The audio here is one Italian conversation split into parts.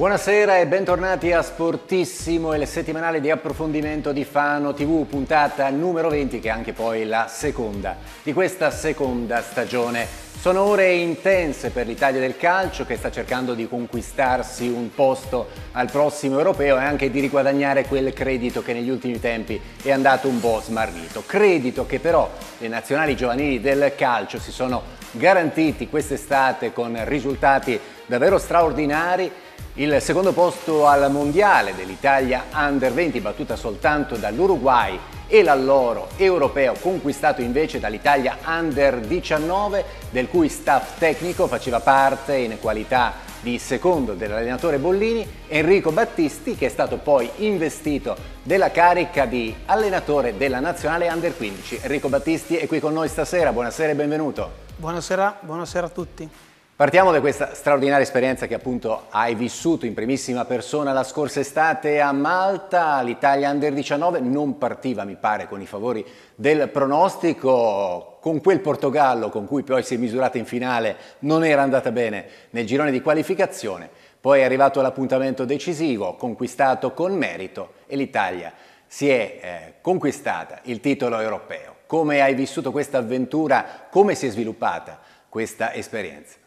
Buonasera e bentornati a Sportissimo, il settimanale di approfondimento di Fano TV, puntata numero 20 che è anche poi la seconda di questa seconda stagione. Sono ore intense per l'Italia del calcio che sta cercando di conquistarsi un posto al prossimo europeo e anche di riguadagnare quel credito che negli ultimi tempi è andato un po' smarrito. Credito che però le nazionali giovanili del calcio si sono garantiti quest'estate con risultati davvero straordinari il secondo posto al mondiale dell'Italia Under 20 battuta soltanto dall'Uruguay e l'alloro europeo conquistato invece dall'Italia Under 19 del cui staff tecnico faceva parte in qualità di secondo dell'allenatore Bollini, Enrico Battisti che è stato poi investito della carica di allenatore della nazionale Under 15. Enrico Battisti è qui con noi stasera, buonasera e benvenuto. Buonasera, buonasera a tutti. Partiamo da questa straordinaria esperienza che appunto hai vissuto in primissima persona la scorsa estate a Malta, l'Italia Under 19 non partiva mi pare con i favori del pronostico, con quel Portogallo con cui poi si è misurata in finale non era andata bene nel girone di qualificazione, poi è arrivato l'appuntamento decisivo, conquistato con merito e l'Italia si è eh, conquistata il titolo europeo. Come hai vissuto questa avventura, come si è sviluppata questa esperienza?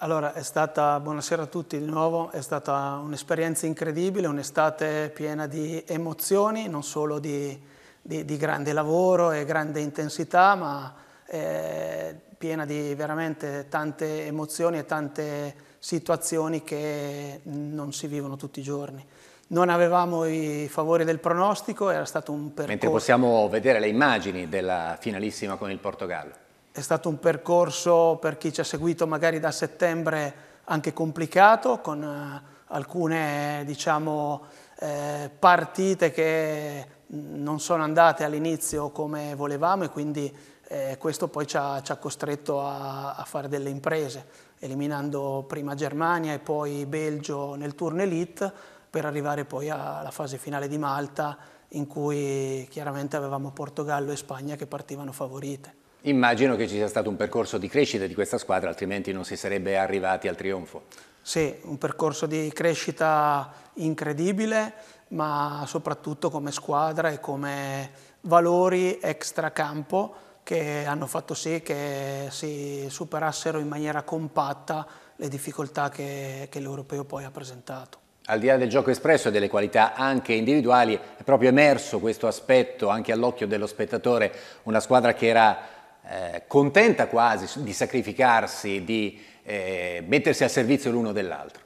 Allora, è stata, buonasera a tutti di nuovo, è stata un'esperienza incredibile, un'estate piena di emozioni, non solo di, di, di, grande lavoro e grande intensità, ma eh, piena di veramente tante emozioni e tante situazioni che non si vivono tutti i giorni. Non avevamo i favori del pronostico, era stato un percorso... Mentre possiamo vedere le immagini della finalissima con il Portogallo. È stato un percorso per chi ci ha seguito magari da settembre anche complicato, con eh, alcune diciamo, eh, partite che mm, non sono andate all'inizio come volevamo e quindi eh, questo poi ci ha, ci ha costretto a, a, fare delle imprese, eliminando prima Germania e poi Belgio nel turno elite per arrivare poi alla fase finale di Malta in cui chiaramente avevamo Portogallo e Spagna che partivano favorite. Immagino che ci sia stato un percorso di crescita di questa squadra, altrimenti non si sarebbe arrivati al trionfo. Sì, un percorso di crescita incredibile, ma soprattutto come squadra e come valori extracampo che hanno fatto sì che si superassero in maniera compatta le difficoltà che, che l'Europeo poi ha presentato. Al di là del gioco espresso e delle qualità anche individuali, è proprio emerso questo aspetto anche all'occhio dello spettatore, una squadra che era eh, contenta quasi di sacrificarsi, di eh, mettersi al servizio l'uno dell'altro.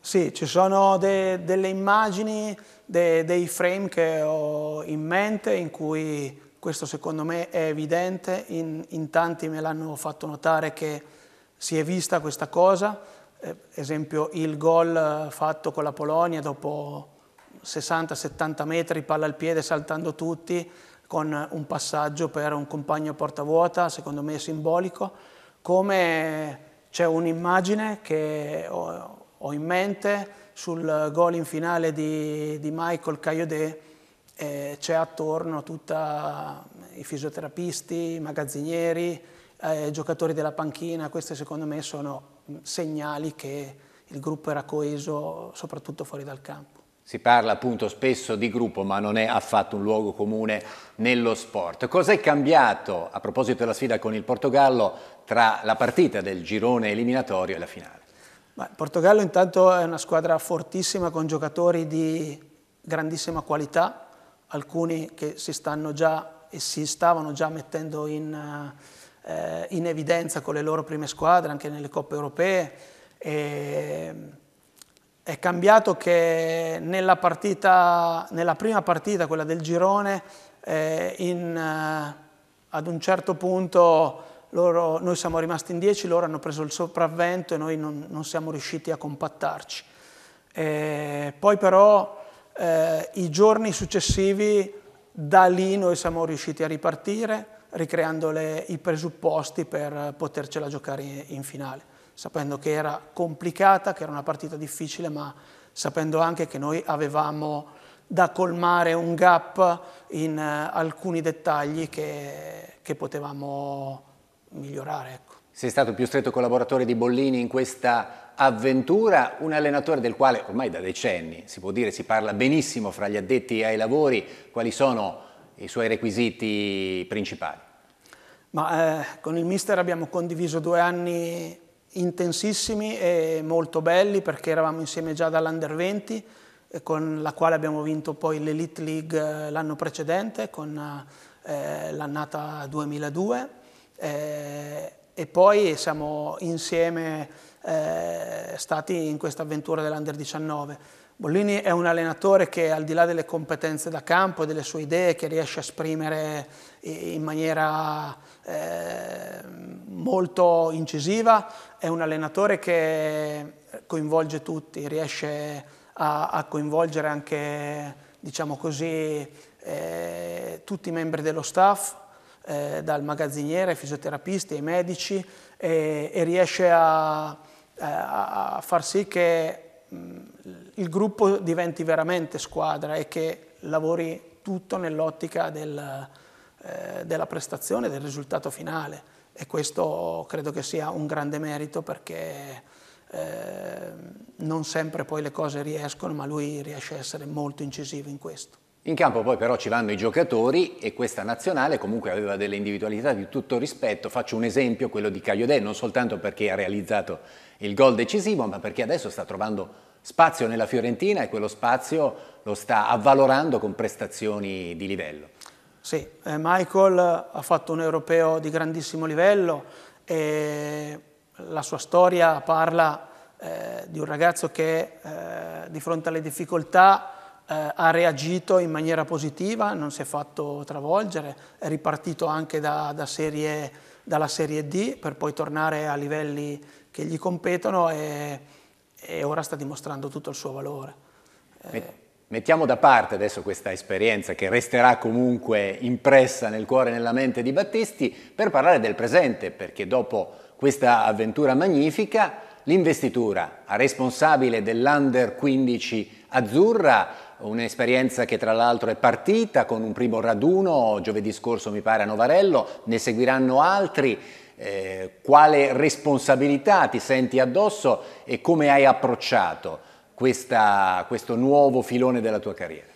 Sì, ci sono de delle immagini, de dei frame che ho in mente in cui questo secondo me è evidente, in, in tanti me l'hanno fatto notare che si è vista questa cosa, eh, esempio il gol fatto con la Polonia dopo 60-70 metri, palla al piede saltando tutti, con un passaggio per un compagno portavuota, secondo me simbolico, come c'è un'immagine che ho, in mente sul gol in finale di, di Michael Caiodè, eh, c'è attorno tutti eh, i fisioterapisti, i magazzinieri, eh, giocatori della panchina, questi secondo me sono segnali che il gruppo era coeso soprattutto fuori dal campo. Si parla appunto spesso di gruppo, ma non è affatto un luogo comune nello sport. Cos'è cambiato a proposito della sfida con il Portogallo tra la partita del girone eliminatorio e la finale? il Portogallo intanto è una squadra fortissima con giocatori di grandissima qualità, alcuni che si stanno già e si stavano già mettendo in, eh, in evidenza con le loro prime squadre anche nelle coppe europee. E, è cambiato che nella, partita, nella prima partita, quella del girone, eh, in, eh, ad un certo punto loro, noi siamo rimasti in 10, loro hanno preso il sopravvento e noi non, non siamo riusciti a compattarci. Eh, poi però eh, i giorni successivi da lì noi siamo riusciti a ripartire, ricreando le, i presupposti per potercela giocare in, in finale sapendo che era complicata, che era una partita difficile, ma sapendo anche che noi avevamo da colmare un gap in eh, alcuni dettagli che, che potevamo migliorare. Ecco. Sei stato il più stretto collaboratore di Bollini in questa avventura, un allenatore del quale ormai da decenni si può dire si parla benissimo fra gli addetti ai lavori, quali sono i suoi requisiti principali? Ma, eh, con il mister abbiamo condiviso due anni intensissimi e molto belli perché eravamo insieme già dall'Under 20 eh, con la quale abbiamo vinto poi l'Elite League eh, l'anno precedente con eh, l'annata 2002 eh, e poi siamo insieme eh, stati in questa avventura dell'Under 19. Bollini è un allenatore che al di là delle competenze da campo e delle sue idee che riesce a esprimere eh, in maniera Ehm, molto incisiva, è un allenatore che coinvolge tutti, riesce a, a coinvolgere anche, diciamo così, eh, tutti i membri dello staff, eh, dal magazziniere ai fisioterapisti ai medici, e, riesce a, a far sì che mm, il gruppo diventi veramente squadra e che lavori tutto nell'ottica del, eh, della prestazione, del risultato finale e questo credo che sia un grande merito perché eh, non sempre poi le cose riescono ma lui riesce a essere molto incisivo in questo. In campo poi però ci vanno i giocatori e questa nazionale comunque aveva delle individualità di tutto rispetto. Faccio un esempio, quello di Cagliodè, non soltanto perché ha realizzato il gol decisivo, ma perché adesso sta trovando spazio nella Fiorentina e quello spazio lo sta avvalorando con prestazioni di livello. Sì, eh, Michael ha fatto un europeo di grandissimo livello e la sua storia parla eh, di un ragazzo che eh, di fronte alle difficoltà eh, ha reagito in maniera positiva, non si è fatto travolgere, è ripartito anche da, da serie, dalla Serie D per poi tornare a livelli che gli competono e, e ora sta dimostrando tutto il suo valore. Mettiamo da parte adesso questa esperienza che resterà comunque impressa nel cuore e nella mente di Battisti per parlare del presente, perché dopo questa avventura magnifica l'investitura a responsabile dell'Under 15 azzurra, un'esperienza che tra l'altro è partita con un primo raduno giovedì scorso mi pare a Novarello, ne seguiranno altri. Eh, quale responsabilità ti senti addosso e come hai approcciato questa, questo nuovo filone della tua carriera?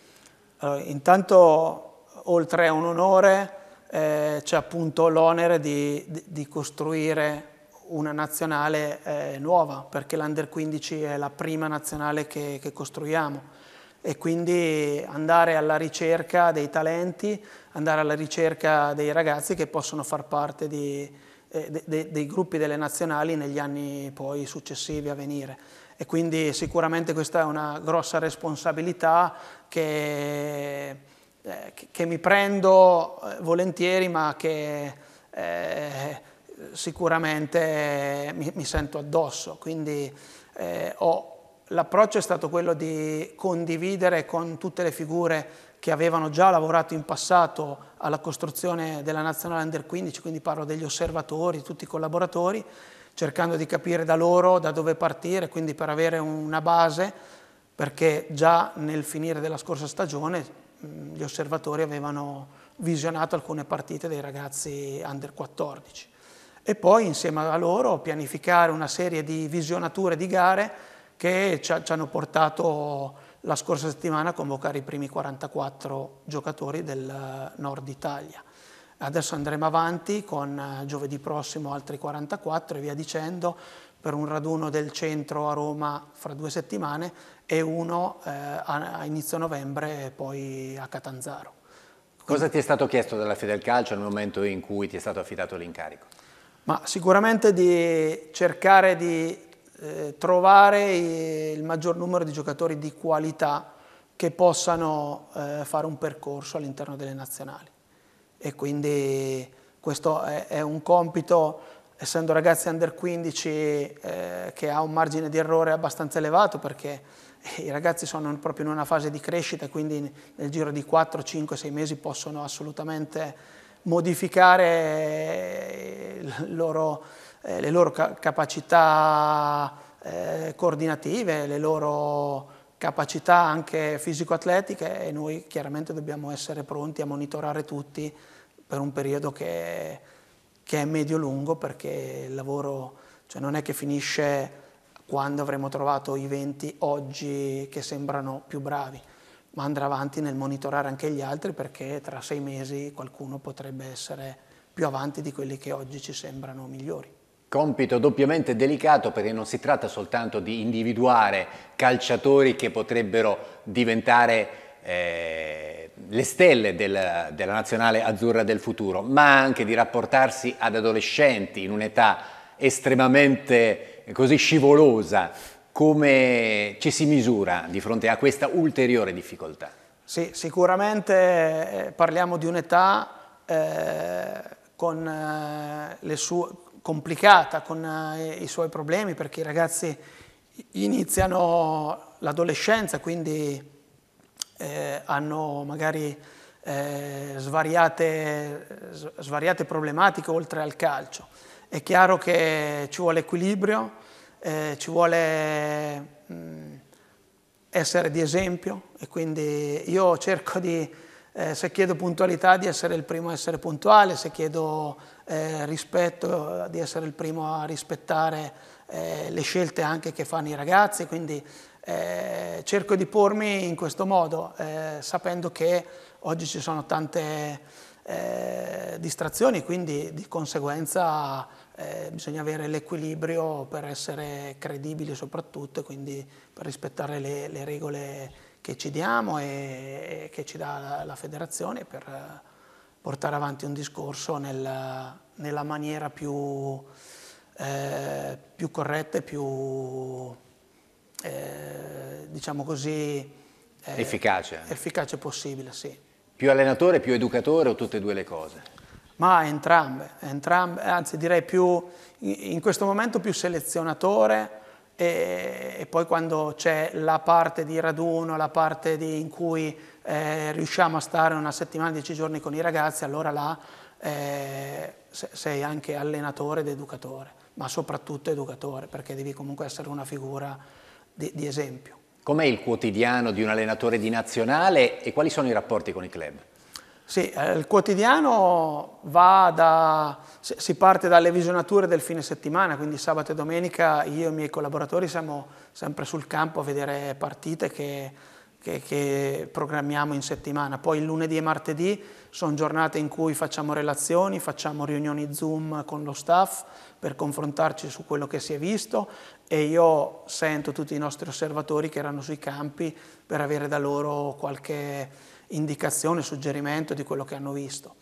Allora, intanto, oltre a un onore, eh, c'è appunto l'onere di, di, di, costruire una nazionale eh, nuova, perché l'Under 15 è la prima nazionale che, che costruiamo e quindi andare alla ricerca dei talenti, andare alla ricerca dei ragazzi che possono far parte di, eh, de, de, dei gruppi delle nazionali negli anni poi successivi a venire. E quindi sicuramente questa è una grossa responsabilità che, eh, che mi prendo eh, volentieri, ma che eh, sicuramente mi, mi, sento addosso. Quindi eh, l'approccio è stato quello di condividere con tutte le figure che avevano già lavorato in passato alla costruzione della Nazionale Under 15, quindi parlo degli osservatori, tutti i collaboratori, cercando di capire da loro da dove partire, quindi per avere una base, perché già nel finire della scorsa stagione gli osservatori avevano visionato alcune partite dei ragazzi Under 14. E poi insieme a loro pianificare una serie di visionature di gare che ci hanno portato la scorsa settimana convocare i primi 44 giocatori del eh, nord Italia. Adesso andremo avanti con eh, giovedì prossimo altri 44 e via dicendo per un raduno del centro a Roma fra due settimane e uno eh, a, a inizio novembre e poi a Catanzaro. Cosa ti è stato chiesto dalla Calcio nel momento in cui ti è stato affidato l'incarico? Ma sicuramente di cercare di eh, trovare eh, il maggior numero di giocatori di qualità che possano eh, fare un percorso all'interno delle nazionali. E quindi questo è, è un compito, essendo ragazzi under 15, eh, che ha un margine di errore abbastanza elevato perché eh, i ragazzi sono proprio in una fase di crescita, quindi nel giro di 4, 5, 6 mesi possono assolutamente modificare eh, il loro eh, le loro ca capacità eh, coordinative, le loro capacità anche fisico-atletiche e noi chiaramente dobbiamo essere pronti a monitorare tutti per un periodo che, che è medio-lungo perché il lavoro cioè non è che finisce quando avremo trovato i 20 oggi che sembrano più bravi, ma andrà avanti nel monitorare anche gli altri perché tra sei mesi qualcuno potrebbe essere più avanti di quelli che oggi ci sembrano migliori. Compito doppiamente delicato perché non si tratta soltanto di individuare calciatori che potrebbero diventare eh, le stelle del, della nazionale azzurra del futuro, ma anche di rapportarsi ad adolescenti in un'età estremamente così scivolosa. Come ci si misura di fronte a questa ulteriore difficoltà? Sì, sicuramente eh, parliamo di un'età eh, con eh, le sue complicata con eh, i suoi problemi perché i ragazzi iniziano l'adolescenza, quindi eh, hanno magari eh, svariate, svariate, problematiche oltre al calcio. È chiaro che ci vuole equilibrio, eh, ci vuole mh, mm, essere di esempio e quindi io cerco di, eh, se chiedo puntualità, di essere il primo a essere puntuale, se chiedo eh, rispetto, di essere il primo a rispettare eh, le scelte anche che fanno i ragazzi, quindi eh, cerco di pormi in questo modo, eh, sapendo che oggi ci sono tante eh, distrazioni, quindi di conseguenza eh, bisogna avere l'equilibrio per essere credibili soprattutto, quindi per rispettare le, le regole che ci diamo e, e che ci dà la, la federazione per portare avanti un discorso nel, nella maniera più, eh, più corretta e più, eh, diciamo così, eh, efficace. efficace possibile, sì. Più allenatore, più educatore o tutte e due le cose? Ma entrambe, entrambe anzi direi più, in questo momento più selezionatore, e, poi quando c'è la parte di raduno, la parte di, in cui eh, riusciamo a stare una settimana, dieci giorni con i ragazzi, allora là eh, sei anche allenatore ed educatore, ma soprattutto educatore, perché devi comunque essere una figura di, di esempio. Com'è il quotidiano di un allenatore di nazionale e quali sono i rapporti con i club? Sì, eh, il quotidiano va da, si parte dalle visionature del fine settimana, quindi sabato e domenica io e i miei collaboratori siamo sempre sul campo a vedere partite che, che, che programmiamo in settimana. Poi il lunedì e martedì sono giornate in cui facciamo relazioni, facciamo riunioni Zoom con lo staff per confrontarci su quello che si è visto e io sento tutti i nostri osservatori che erano sui campi per avere da loro qualche indicazione, suggerimento di quello che hanno visto.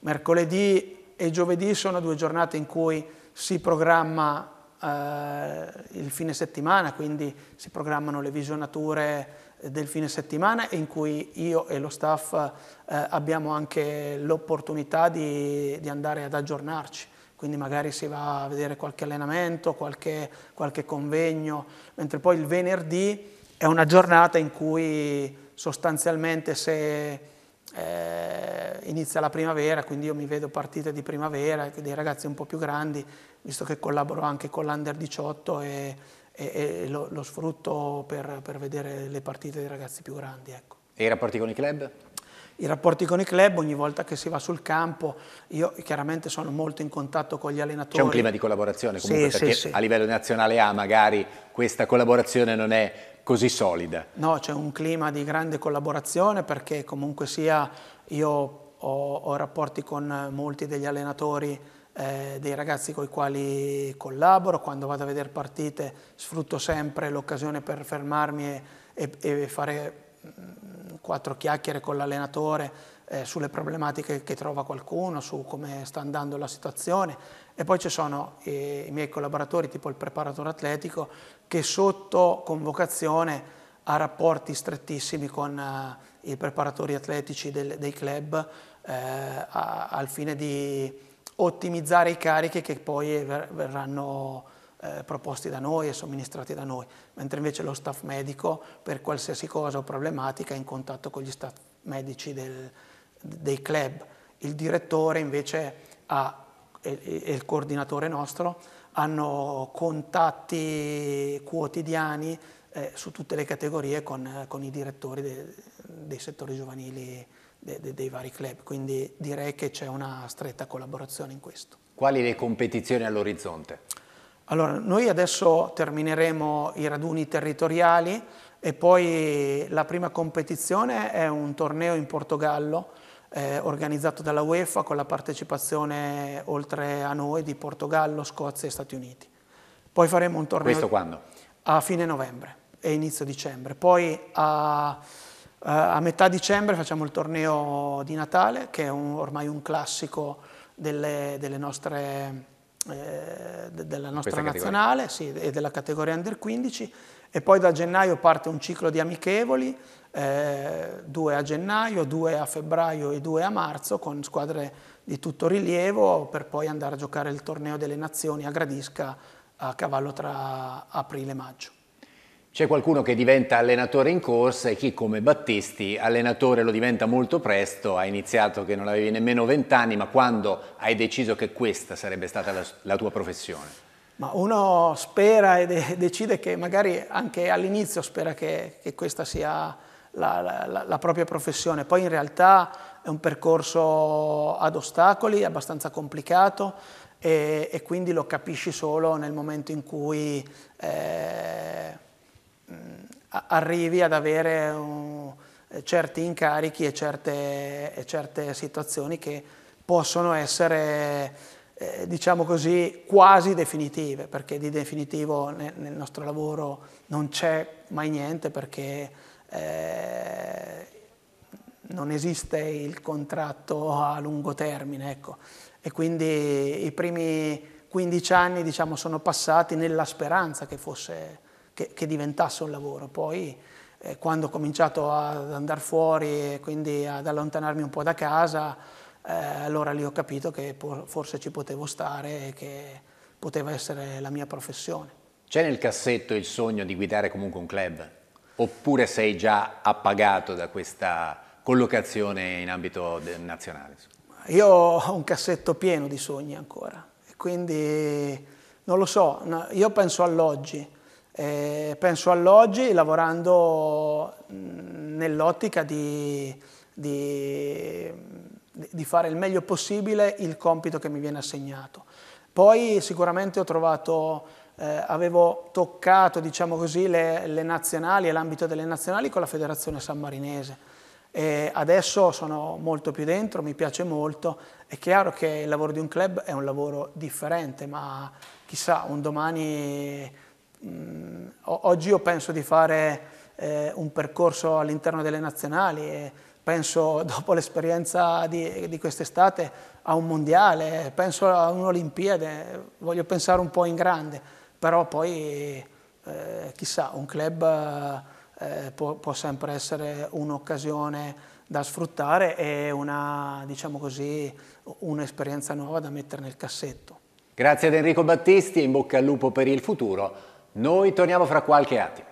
Mercoledì e giovedì sono due giornate in cui si programma eh, il fine settimana, quindi si programmano le visionature del fine settimana e in cui io e lo staff eh, abbiamo anche l'opportunità di, di andare ad aggiornarci quindi magari si va a vedere qualche allenamento, qualche, qualche, convegno, mentre poi il venerdì è una giornata in cui sostanzialmente se eh, inizia la primavera, quindi io mi vedo partite di primavera, dei ragazzi un po' più grandi, visto che collaboro anche con l'Under 18 e, e, e lo, lo, sfrutto per, per, vedere le partite dei ragazzi più grandi. Ecco. E i rapporti con i club? i rapporti con i club ogni volta che si va sul campo, io chiaramente sono molto in contatto con gli allenatori. C'è un clima di collaborazione comunque, sì, perché sì, sì. a livello nazionale A magari questa collaborazione non è così solida. No, c'è un clima di grande collaborazione perché comunque sia io ho, ho rapporti con molti degli allenatori eh, dei ragazzi con i quali collaboro, quando vado a vedere partite sfrutto sempre l'occasione per fermarmi e, e, e fare quattro chiacchiere con l'allenatore eh, sulle problematiche che trova qualcuno, su come sta andando la situazione e poi ci sono i, eh, i miei collaboratori tipo il preparatore atletico che sotto convocazione ha rapporti strettissimi con eh, i preparatori atletici del, dei club eh, a, al fine di ottimizzare i carichi che poi ver verranno eh, proposti da noi e somministrati da noi, mentre invece lo staff medico per qualsiasi cosa o problematica è in contatto con gli staff medici del, dei club. Il direttore invece ha, e, e il coordinatore nostro hanno contatti quotidiani eh, su tutte le categorie con, con i direttori de, dei settori giovanili de, de, dei vari club, quindi direi che c'è una stretta collaborazione in questo. Quali le competizioni all'orizzonte? Allora, noi adesso termineremo i raduni territoriali e poi la prima competizione è un torneo in Portogallo eh, organizzato dalla UEFA con la partecipazione oltre a noi di Portogallo, Scozia e Stati Uniti. Poi faremo un torneo... Questo quando? A fine novembre e inizio dicembre. Poi a, eh, a metà dicembre facciamo il torneo di Natale che è un, ormai un classico delle, delle nostre eh, della nostra nazionale sì, e della categoria under 15 e poi da gennaio parte un ciclo di amichevoli, eh, due a gennaio, due a febbraio e due a marzo con squadre di tutto rilievo per poi andare a giocare il torneo delle nazioni a Gradisca a cavallo tra aprile e maggio. C'è qualcuno che diventa allenatore in corsa e chi come Battisti allenatore lo diventa molto presto, ha iniziato che non avevi nemmeno vent'anni, ma quando hai deciso che questa sarebbe stata la, la tua professione? Ma uno spera e de decide che magari anche all'inizio spera che, che, questa sia la, la, la propria professione, poi in realtà è un percorso ad ostacoli, abbastanza complicato, e, e, quindi lo capisci solo nel momento in cui eh, eh, arrivi ad avere un, eh, certi incarichi e certe, e certe, situazioni che possono essere, eh, diciamo così, quasi definitive, perché di definitivo ne, nel nostro lavoro non c'è mai niente perché eh, non esiste il contratto a lungo termine. Ecco. E quindi i primi 15 anni diciamo, sono passati nella speranza che fosse che, che diventasse un lavoro. Poi eh, quando ho cominciato ad andare fuori e quindi ad allontanarmi un po' da casa, eh, allora lì ho capito che forse ci potevo stare e che poteva essere la mia professione. C'è nel cassetto il sogno di guidare comunque un club? Oppure sei già appagato da questa collocazione in ambito nazionale? Io ho un cassetto pieno di sogni ancora, quindi non lo so, io penso all'oggi, eh, penso all'oggi lavorando nell'ottica di, di, di, fare il meglio possibile il compito che mi viene assegnato. Poi sicuramente ho trovato, eh, avevo toccato diciamo così, le, le nazionali e l'ambito delle nazionali con la Federazione Sammarinese. E adesso sono molto più dentro, mi piace molto. È chiaro che il lavoro di un club è un lavoro differente, ma chissà, un domani mh, mm, oggi io penso di fare eh, un percorso all'interno delle nazionali, penso dopo l'esperienza di, di quest'estate a un mondiale, penso a un'Olimpiade, voglio pensare un po' in grande, però poi eh, chissà, un club eh, può, può, sempre essere un'occasione da sfruttare e una, diciamo così, un'esperienza nuova da mettere nel cassetto. Grazie ad Enrico Battisti e in bocca al lupo per il futuro noi torniamo fra qualche attimo.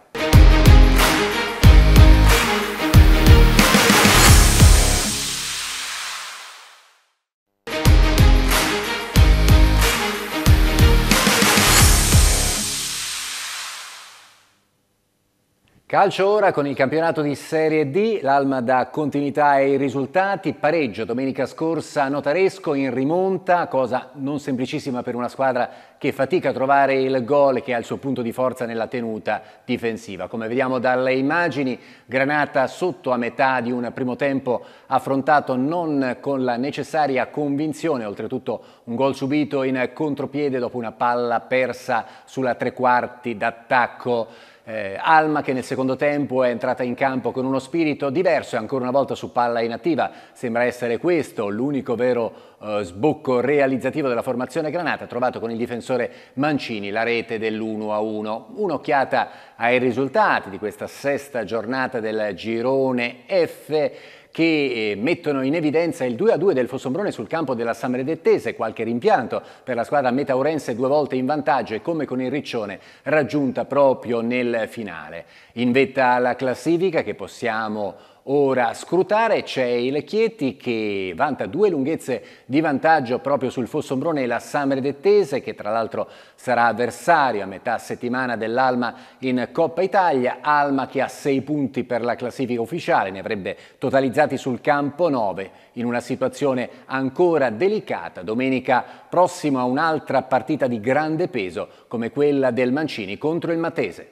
Calcio ora con il campionato di Serie D, l'Alma dà continuità ai risultati, pareggio domenica scorsa a Notaresco in rimonta, cosa non semplicissima per una squadra che fatica a trovare il gol che ha il suo punto di forza nella tenuta difensiva. Come vediamo dalle immagini, Granata sotto a metà di un primo tempo affrontato non con la necessaria convinzione, oltretutto un gol subito in contropiede dopo una palla persa sulla tre quarti d'attacco eh, Alma che nel secondo tempo è entrata in campo con uno spirito diverso e ancora una volta su palla inattiva. Sembra essere questo l'unico vero eh, sbocco realizzativo della formazione Granata, trovato con il difensore Mancini la rete dell'1-1. Un'occhiata ai risultati di questa sesta giornata del girone F che eh, mettono in evidenza il 2-2 del Fossombrone sul campo della Dettese, qualche rimpianto per la squadra metaurense due volte in vantaggio e come con il Riccione raggiunta proprio nel finale. In vetta alla classifica che possiamo Ora a scrutare c'è il Chieti che vanta due lunghezze di vantaggio proprio sul Fossombrone e la Samre d'Ettese che tra l'altro sarà avversario a metà settimana dell'Alma in Coppa Italia. Alma che ha sei punti per la classifica ufficiale, ne avrebbe totalizzati sul campo nove in una situazione ancora delicata. Domenica prossimo a un'altra partita di grande peso come quella del Mancini contro il Matese.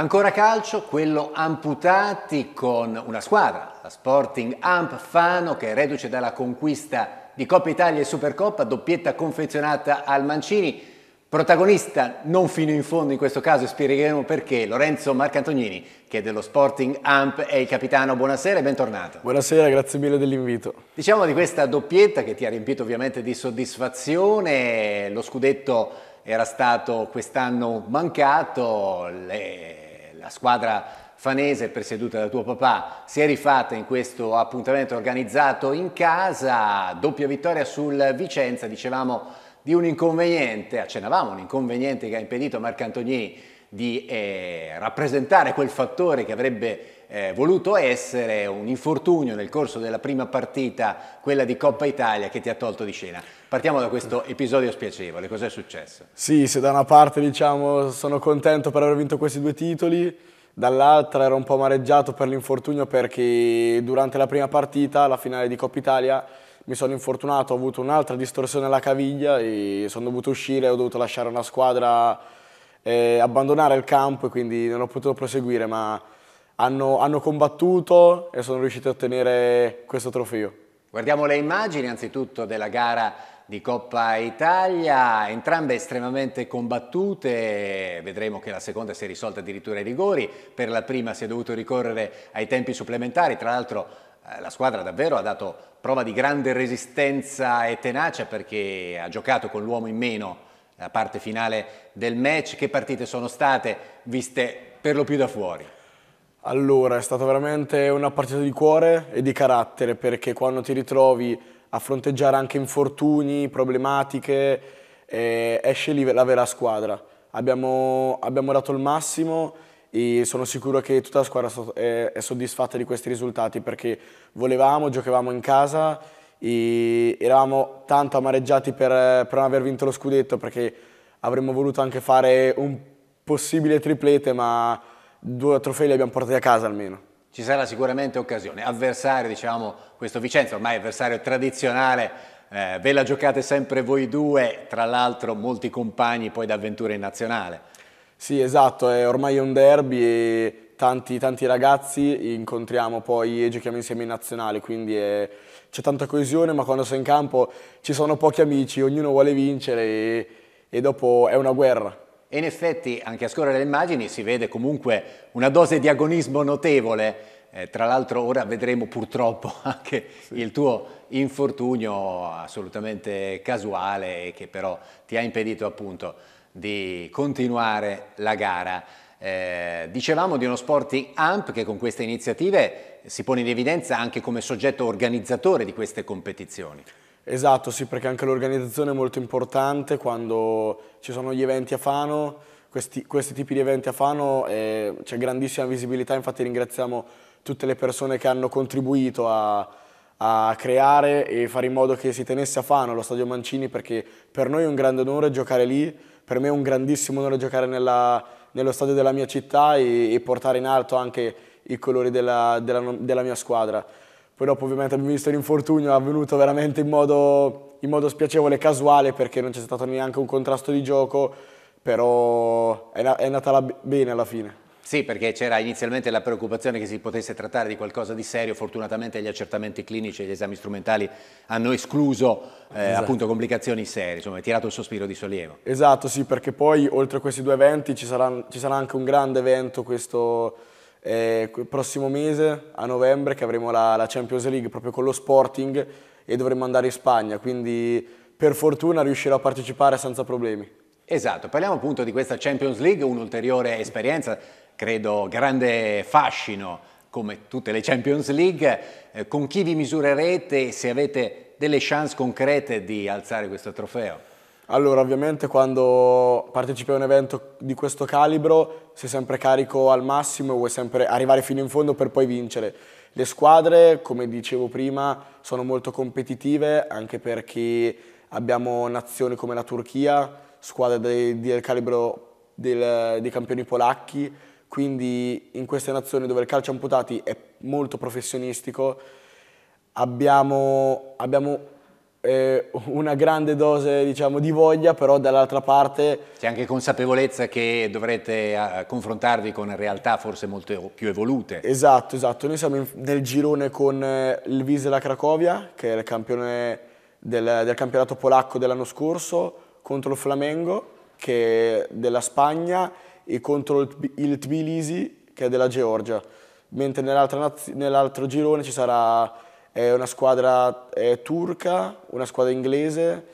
Ancora calcio, quello amputati con una squadra, la Sporting Amp Fano che è reduce dalla conquista di Coppa Italia e Supercoppa, doppietta confezionata al Mancini, protagonista non fino in fondo in questo caso, spiegheremo perché, Lorenzo Marcantonini, che è dello Sporting Amp è il capitano, buonasera e bentornato. Buonasera, grazie mille dell'invito. Diciamo di questa doppietta che ti ha riempito ovviamente di soddisfazione, lo scudetto era stato quest'anno mancato, le la squadra fanese presieduta da tuo papà si è rifatta in questo appuntamento organizzato in casa, doppia vittoria sul Vicenza, dicevamo di un inconveniente, accennavamo un inconveniente che ha impedito a Marcantogni di eh, rappresentare quel fattore che avrebbe eh, voluto essere un infortunio nel corso della prima partita, quella di Coppa Italia, che ti ha tolto di scena. Partiamo da questo episodio spiacevole, cos'è successo? Sì, se da una parte diciamo sono contento per aver vinto questi due titoli, dall'altra ero un po' amareggiato per l'infortunio perché durante la prima partita, la finale di Coppa Italia, mi sono infortunato, ho avuto un'altra distorsione alla caviglia e sono dovuto uscire, ho dovuto lasciare una squadra, eh, abbandonare il campo e quindi non ho potuto proseguire, ma hanno, hanno combattuto e sono riuscito a ottenere questo trofeo. Guardiamo le immagini anzitutto della gara di Coppa Italia, entrambe estremamente combattute, vedremo che la seconda si è risolta addirittura ai rigori, per la prima si è dovuto ricorrere ai tempi supplementari, tra l'altro eh, la squadra davvero ha dato prova di grande resistenza e tenacia perché ha giocato con l'uomo in meno la parte finale del match. Che partite sono state viste per lo più da fuori? Allora, è stata veramente una partita di cuore e di carattere perché quando ti ritrovi a fronteggiare anche infortuni, problematiche, eh, esce lì la vera squadra. Abbiamo, abbiamo, dato il massimo e sono sicuro che tutta la squadra è soddisfatta di questi risultati perché volevamo, giocavamo in casa e eravamo tanto amareggiati per, per non aver vinto lo scudetto perché avremmo voluto anche fare un possibile triplete ma due trofei li abbiamo portati a casa almeno ci sarà sicuramente occasione. Avversario, diciamo, questo Vicenza ormai avversario tradizionale, eh, ve la giocate sempre voi due, tra l'altro molti compagni poi d'avventura in nazionale. Sì, esatto, è ormai un derby e tanti, tanti ragazzi incontriamo poi e giochiamo insieme in nazionale, quindi c'è tanta coesione, ma quando sei in campo ci sono pochi amici, ognuno vuole vincere e, e dopo è una guerra. E in effetti anche a scorrere le immagini si vede comunque una dose di agonismo notevole. Eh, tra l'altro ora vedremo purtroppo anche sì. il tuo infortunio assolutamente casuale che però ti ha impedito appunto di continuare la gara. Eh, dicevamo di uno Sporting AMP che con queste iniziative si pone in evidenza anche come soggetto organizzatore di queste competizioni. Esatto, sì, perché anche l'organizzazione è molto importante quando ci sono gli eventi a Fano, questi, questi tipi di eventi a Fano, eh, c'è grandissima visibilità, infatti ringraziamo tutte le persone che hanno contribuito a, a creare e fare in modo che si tenesse a Fano, lo Stadio Mancini, perché per noi è un grande onore giocare lì, per me è un grandissimo onore giocare nella, nello stadio della mia città e, e, portare in alto anche i colori della, della, della mia squadra. Poi dopo ovviamente abbiamo visto l'infortunio, è avvenuto veramente in modo, in modo spiacevole e casuale perché non c'è stato neanche un contrasto di gioco, però è, è andata bene alla fine. Sì, perché c'era inizialmente la preoccupazione che si potesse trattare di qualcosa di serio, fortunatamente gli accertamenti clinici e gli esami strumentali hanno escluso eh, esatto. appunto complicazioni serie, insomma è tirato un sospiro di sollievo. Esatto, sì, perché poi oltre a questi due eventi ci sarà, ci sarà anche un grande evento questo eh, il prossimo mese, a novembre, che avremo la, la Champions League proprio con lo Sporting e dovremo andare in Spagna, quindi per fortuna riuscirò a partecipare senza problemi. Esatto, parliamo appunto di questa Champions League, un'ulteriore esperienza, credo grande fascino come tutte le Champions League, eh, con chi vi misurerete e se avete delle chance concrete di alzare questo trofeo? Allora, ovviamente quando partecipi a un evento di questo calibro sei sempre carico al massimo e vuoi sempre arrivare fino in fondo per poi vincere. Le squadre, come dicevo prima, sono molto competitive anche perché abbiamo nazioni come la Turchia, squadre del, del calibro del, dei campioni polacchi, quindi in queste nazioni dove il calcio amputati è molto professionistico abbiamo, abbiamo eh, una grande dose diciamo, di voglia, però dall'altra parte... C'è anche consapevolezza che dovrete a, eh, confrontarvi con realtà forse molto più evolute. Esatto, esatto. Noi siamo in, nel girone con eh, il Wisla Cracovia, che è il campione del, del campionato polacco dell'anno scorso, contro il Flamengo, che è della Spagna, e contro il, il Tbilisi, che è della Georgia. Mentre nell'altro girone ci sarà è una squadra è turca, una squadra inglese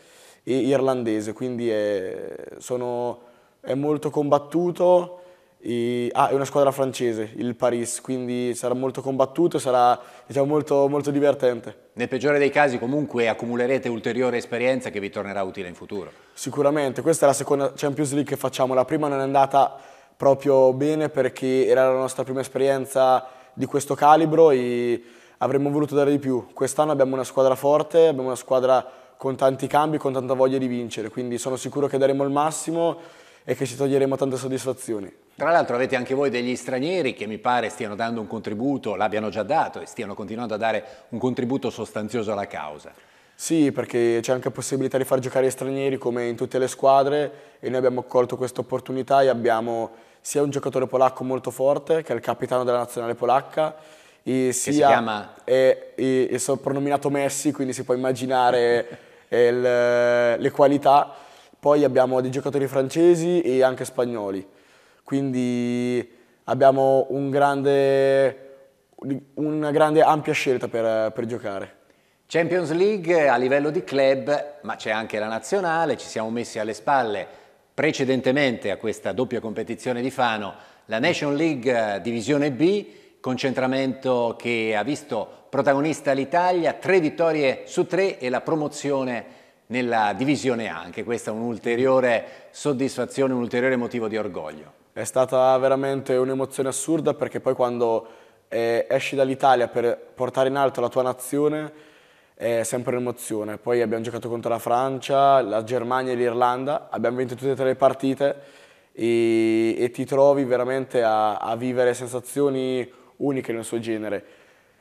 e irlandese, quindi è, sono, è molto combattuto. E, ah, è una squadra francese, il Paris, quindi sarà molto combattuto, sarà diciamo, molto, molto divertente. Nel peggiore dei casi comunque accumulerete ulteriore esperienza che vi tornerà utile in futuro. Sicuramente, questa è la seconda Champions League che facciamo, la prima non è andata proprio bene perché era la nostra prima esperienza di questo calibro e avremmo voluto dare di più. Quest'anno abbiamo una squadra forte, abbiamo una squadra con tanti cambi, con tanta voglia di vincere, quindi sono sicuro che daremo il massimo e che ci toglieremo tante soddisfazioni. Tra l'altro avete anche voi degli stranieri che mi pare stiano dando un contributo, l'abbiano già dato e stiano continuando a dare un contributo sostanzioso alla causa. Sì, perché c'è anche possibilità di far giocare stranieri come in tutte le squadre e noi abbiamo colto questa opportunità e abbiamo sia un giocatore polacco molto forte che è il capitano della nazionale polacca e sia, si chiama? È, è, è soprannominato Messi, quindi si può immaginare il, le qualità. Poi abbiamo dei giocatori francesi e anche spagnoli. Quindi abbiamo un grande, una grande ampia scelta per, per giocare. Champions League a livello di club, ma c'è anche la nazionale, ci siamo messi alle spalle precedentemente a questa doppia competizione di Fano, la National League eh, Divisione B, concentramento che ha visto protagonista l'Italia, tre vittorie su tre e la promozione nella divisione A. Anche questa è un'ulteriore soddisfazione, un ulteriore motivo di orgoglio. È stata veramente un'emozione assurda perché poi quando eh, esci dall'Italia per portare in alto la tua nazione è sempre un'emozione. Poi abbiamo giocato contro la Francia, la Germania e l'Irlanda, abbiamo vinto tutte e tre le partite e, e ti trovi veramente a, a vivere sensazioni uniche nel suo genere.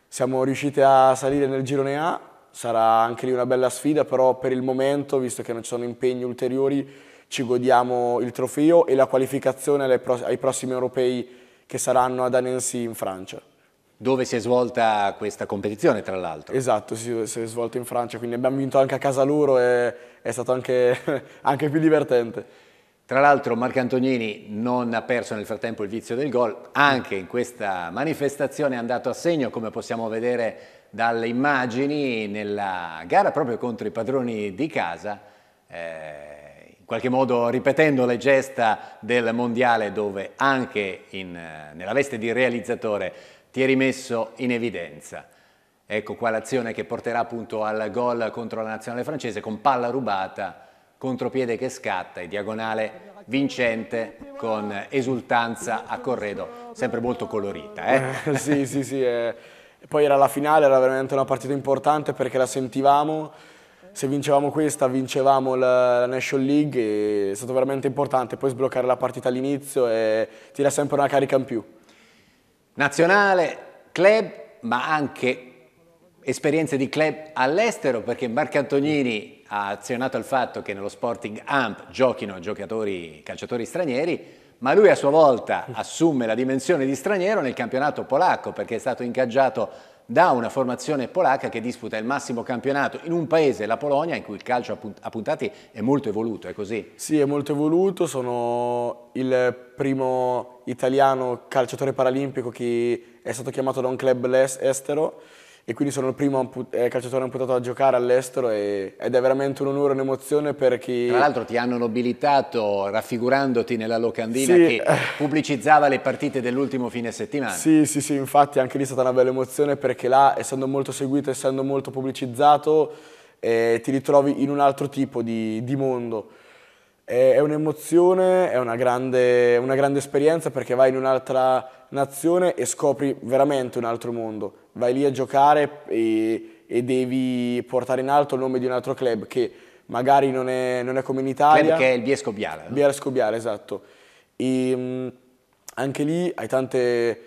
Siamo riusciti a salire nel girone A, sarà anche lì una bella sfida, però per il momento, visto che non ci sono impegni ulteriori, ci godiamo il trofeo e la qualificazione ai prossimi europei che saranno ad Annecy in Francia. Dove si è svolta questa competizione, tra l'altro? Esatto, si, è svolta in Francia, quindi abbiamo vinto anche a casa loro e è stato anche, anche più divertente. Tra l'altro Marco Antonini non ha perso nel frattempo il vizio del gol, anche in questa manifestazione è andato a segno, come possiamo vedere dalle immagini, nella gara proprio contro i padroni di casa, eh, in qualche modo ripetendo le gesta del Mondiale dove anche in, nella veste di realizzatore ti è rimesso in evidenza. Ecco qua l'azione che porterà appunto al gol contro la nazionale francese con palla rubata contropiede che scatta e diagonale vincente con esultanza a corredo, sempre molto colorita. Eh? sì, sì, sì. Eh. Poi era la finale, era veramente una partita importante perché la sentivamo. Se vincevamo questa, vincevamo la National League è stato veramente importante. Poi sbloccare la partita all'inizio e ti sempre una carica in più. Nazionale, club, ma anche esperienze di club all'estero perché Marco Antonini ha azionato il fatto che nello Sporting Amp giochino giocatori, calciatori stranieri, ma lui a sua volta mm. assume la dimensione di straniero nel campionato polacco perché è stato ingaggiato da una formazione polacca che disputa il massimo campionato in un paese, la Polonia, in cui il calcio a puntati è molto evoluto, è così? Sì, è molto evoluto, sono il primo italiano calciatore paralimpico che è stato chiamato da un club estero e quindi sono il primo amput- eh, calciatore amputato a giocare all'estero e, ed è veramente un onore e un'emozione per chi... Tra l'altro ti hanno nobilitato raffigurandoti nella locandina sì. che pubblicizzava le partite dell'ultimo fine settimana. Sì, sì, sì, infatti anche lì è stata una bella emozione perché là, essendo molto seguito, essendo molto pubblicizzato, eh, ti ritrovi in un altro tipo di, di mondo è, un'emozione, è una grande, una grande esperienza perché vai in un'altra nazione e scopri veramente un altro mondo. Vai lì a giocare e, e devi portare in alto il nome di un altro club che magari non è, non è come in Italia. Club che è il Biesco Biala. No? Biesco Biala, esatto. E, mm, anche lì hai tante,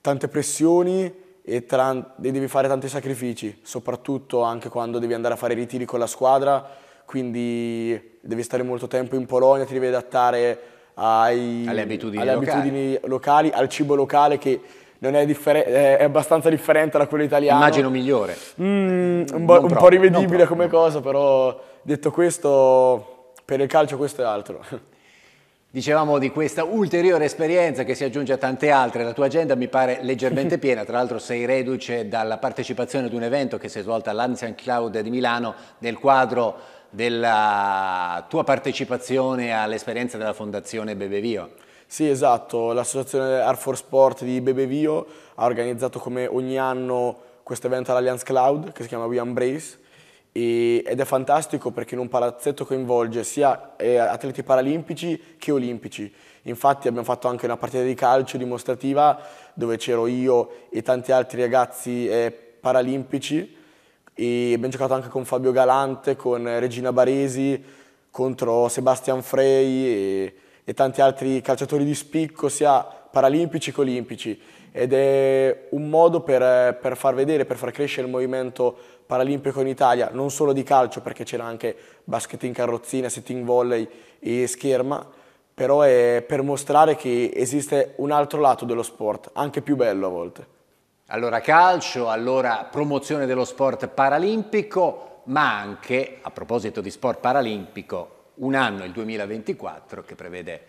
tante pressioni e, tra, e, devi fare tanti sacrifici, soprattutto anche quando devi andare a fare i ritiri con la squadra, quindi devi stare molto tempo in Polonia, ti devi adattare ai, alle, abitudini, alle locali. abitudini, locali. al cibo locale che è, differ- è, abbastanza differente da quello italiano. Immagino migliore. Mm, un, bo- un po' rivedibile come cosa, però detto questo, per il calcio questo è altro. Dicevamo di questa ulteriore esperienza che si aggiunge a tante altre, la tua agenda mi pare leggermente piena, tra l'altro sei reduce dalla partecipazione ad un evento che si è svolto all'Ancient Cloud di Milano nel quadro della tua partecipazione all'esperienza della Fondazione Bebevio. Sì, esatto, l'associazione Air for Sport di Bebevio ha organizzato come ogni anno questo evento all'Alliance Cloud che si chiama We Embrace e, ed è fantastico perché in un palazzetto coinvolge sia eh, atleti paralimpici che olimpici. Infatti abbiamo fatto anche una partita di calcio dimostrativa dove c'ero io e tanti altri ragazzi eh, paralimpici e abbiamo giocato anche con Fabio Galante, con Regina Baresi, contro Sebastian Frey e, e tanti altri calciatori di spicco, sia paralimpici che olimpici. Ed è un modo per, per far vedere, per far crescere il movimento paralimpico in Italia, non solo di calcio, perché c'era anche basket in carrozzina, sitting volley e scherma, però è per mostrare che esiste un altro lato dello sport, anche più bello a volte allora calcio, allora promozione dello sport paralimpico, ma anche, a proposito di sport paralimpico, un anno, il 2024, che prevede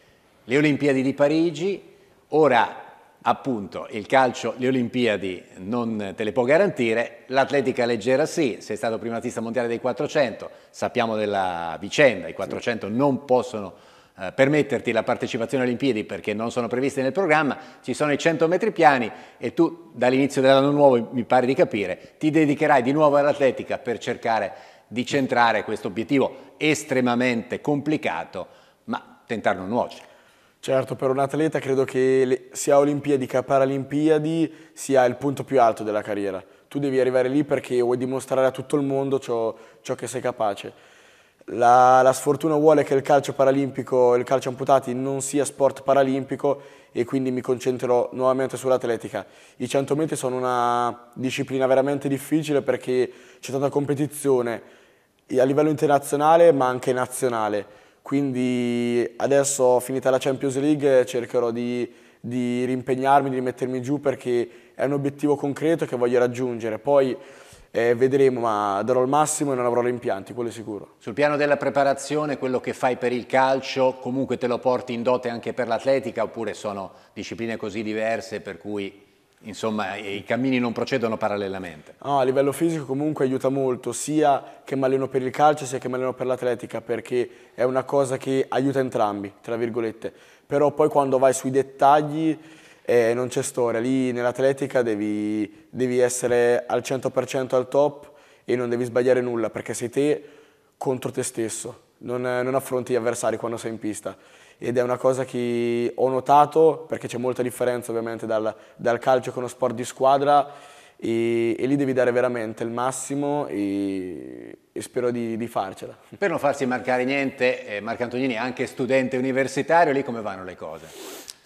le Olimpiadi di Parigi, ora appunto il calcio, le Olimpiadi non te le può garantire, l'atletica leggera sì, sei stato primatista mondiale dei 400, sappiamo della vicenda, i 400 non possono eh, permetterti la partecipazione alle Olimpiadi perché non sono previste nel programma, ci sono i 100 metri piani e tu dall'inizio dell'anno nuovo, mi pare di capire, ti dedicherai di nuovo all'atletica per cercare di centrare questo obiettivo estremamente complicato, ma tentarlo non nuoce. Certo, per un atleta credo che sia Olimpiadi che Paralimpiadi sia il punto più alto della carriera. Tu devi arrivare lì perché vuoi dimostrare a tutto il mondo ciò, ciò che sei capace. La, la, sfortuna vuole che il calcio paralimpico, il calcio amputati non sia sport paralimpico e quindi mi concentrerò nuovamente sull'atletica. I 100 metri sono una disciplina veramente difficile perché c'è tanta competizione a livello internazionale ma anche nazionale. Quindi adesso finita la Champions League cercherò di, di rimpegnarmi, di rimettermi giù perché è un obiettivo concreto che voglio raggiungere. Poi eh, vedremo, ma darò il massimo e non avrò rimpianti, quello è sicuro. Sul piano della preparazione, quello che fai per il calcio, comunque te lo porti in dote anche per l'atletica oppure sono discipline così diverse per cui insomma, i cammini non procedono parallelamente? No, a livello fisico comunque aiuta molto, sia che mi alleno per il calcio sia che mi alleno per l'atletica, perché è una cosa che aiuta entrambi, tra virgolette. Però poi quando vai sui dettagli e non c'è storia. Lì nell'atletica devi, devi essere al 100% al top e non devi sbagliare nulla perché sei te contro te stesso. Non, non, affronti gli avversari quando sei in pista. Ed è una cosa che ho notato, perché c'è molta differenza ovviamente dal, dal calcio che è uno sport di squadra, e, e, lì devi dare veramente il massimo e, e spero di, di, farcela. Per non farsi mancare niente, eh, Marco Antonini è anche studente universitario, lì come vanno le cose?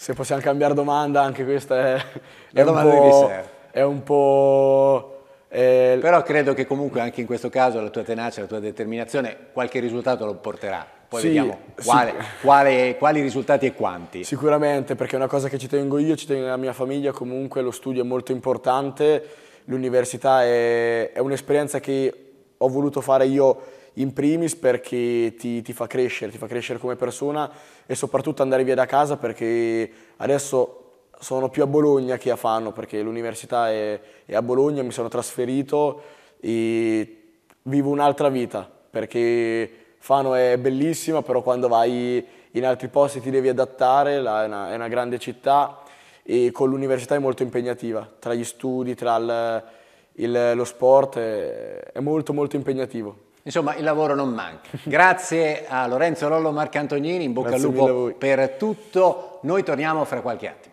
se possiamo cambiare domanda, anche questa è, è, un, po', è un po'... Eh, Però credo che comunque anche in questo caso la tua tenacia, la tua determinazione, qualche risultato lo porterà. Poi sì, vediamo quale, sì. quale, quali risultati e quanti. Sicuramente, perché è una cosa che ci tengo io, ci tengo la mia famiglia, comunque lo studio è molto importante, l'università è, è un'esperienza che ho voluto fare io in primis perché ti, ti, fa crescere, ti fa crescere come persona e soprattutto andare via da casa perché adesso sono più a Bologna che a Fanno perché l'università è, è a Bologna, mi sono trasferito e vivo un'altra vita perché Fano è bellissima però quando vai in altri posti ti devi adattare, è una, è una grande città e con l'università è molto impegnativa, tra gli studi, tra il, il, lo sport, è, è molto molto impegnativo. Insomma, il lavoro non manca. Grazie a Lorenzo Lollo Marcantonini, in bocca Grazie al lupo per tutto. Noi torniamo fra qualche attimo.